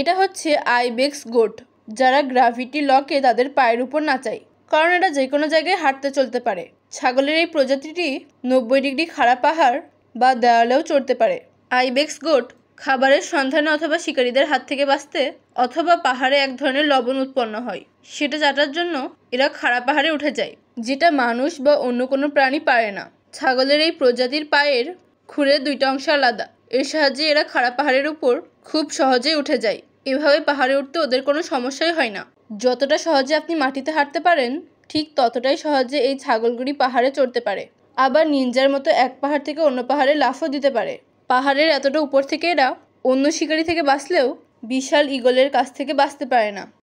এটা হচ্ছে ibex goat যারা গ্রাভিটি লকে তাদের পায়ের উপর নাচায় কারণ এটা যে কোনো জায়গায় হাঁটতে চলতে পারে ছাগলের এই প্রজাতিটি নব্বই ডিগ্রি খাড়া পাহাড় বা দেওয়ালেও চড়তে পারে আইবেক্স গোট খাবারের সন্ধানে অথবা শিকারীদের হাত থেকে বাঁচতে অথবা পাহাড়ে এক ধরনের লবণ উৎপন্ন হয় সেটা চাটার জন্য এরা খাড়া পাহাড়ে উঠে যায় যেটা মানুষ বা অন্য কোনো প্রাণী পারে না ছাগলের এই প্রজাতির পায়ের খুঁড়ে দুইটা অংশ আলাদা এর সাহায্যে এরা খাড়া পাহাড়ের উপর খুব সহজেই উঠে যায় এভাবে পাহাড়ে উঠতে ওদের কোনো সমস্যাই হয় না যতটা সহজে আপনি মাটিতে হাঁটতে পারেন ঠিক ততটাই সহজে এই ছাগলগুলি পাহাড়ে চড়তে পারে আবার নিনজার মতো এক পাহাড় থেকে অন্য পাহাড়ে লাফও দিতে পারে পাহাড়ের এতটা উপর থেকে এরা অন্য শিকারি থেকে বাঁচলেও বিশাল ইগলের কাছ থেকে বাঁচতে পারে না